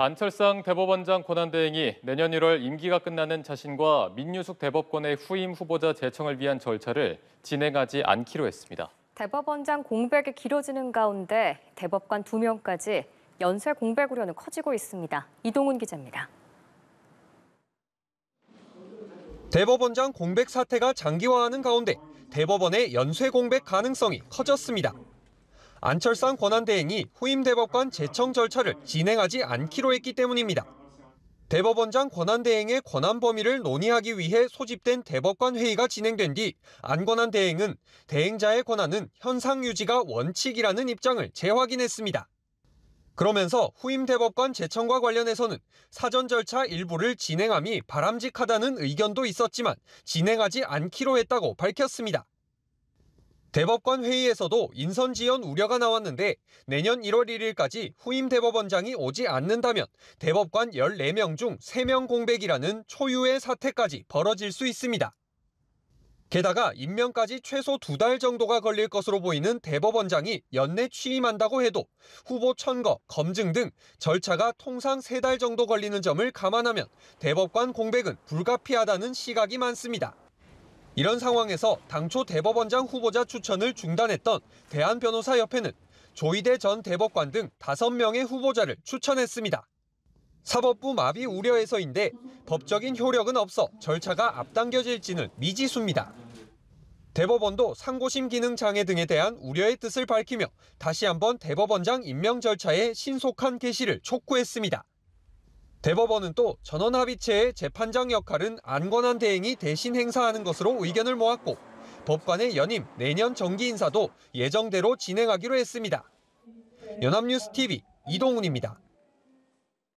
안철상 대법원장 권한대행이 내년 1월 임기가 끝나는 자신과 민유숙 대법관의 후임 후보자 제청을 위한 절차를 진행하지 않기로 했습니다. 대법원장 공백이 길어지는 가운데 대법관 2명까지 연쇄 공백 우려는 커지고 있습니다. 이동훈 기자입니다. 대법원장 공백 사태가 장기화하는 가운데 대법원의 연쇄 공백 가능성이 커졌습니다. 안철상 권한대행이 후임 대법관 재청 절차를 진행하지 않기로 했기 때문입니다. 대법원장 권한대행의 권한 범위를 논의하기 위해 소집된 대법관 회의가 진행된 뒤 안권한 대행은 대행자의 권한은 현상 유지가 원칙이라는 입장을 재확인했습니다. 그러면서 후임 대법관 재청과 관련해서는 사전 절차 일부를 진행함이 바람직하다는 의견도 있었지만 진행하지 않기로 했다고 밝혔습니다. 대법관 회의에서도 인선 지연 우려가 나왔는데 내년 1월 1일까지 후임 대법원장이 오지 않는다면 대법관 14명 중 3명 공백이라는 초유의 사태까지 벌어질 수 있습니다. 게다가 임명까지 최소 두 달 정도가 걸릴 것으로 보이는 대법원장이 연내 취임한다고 해도 후보 천거, 검증 등 절차가 통상 세 달 정도 걸리는 점을 감안하면 대법관 공백은 불가피하다는 시각이 많습니다. 이런 상황에서 당초 대법원장 후보자 추천을 중단했던 대한변호사협회는 조희대 전 대법관 등 5명의 후보자를 추천했습니다. 사법부 마비 우려에서인데 법적인 효력은 없어 절차가 앞당겨질지는 미지수입니다. 대법원도 상고심 기능 장애 등에 대한 우려의 뜻을 밝히며 다시 한번 대법원장 임명 절차에 신속한 개시를 촉구했습니다. 대법원은 또 전원 합의체의 재판장 역할은 안건한 대행이 대신 행사하는 것으로 의견을 모았고 법관의 연임 내년 정기 인사도 예정대로 진행하기로 했습니다. 연합뉴스 TV 이동훈입니다.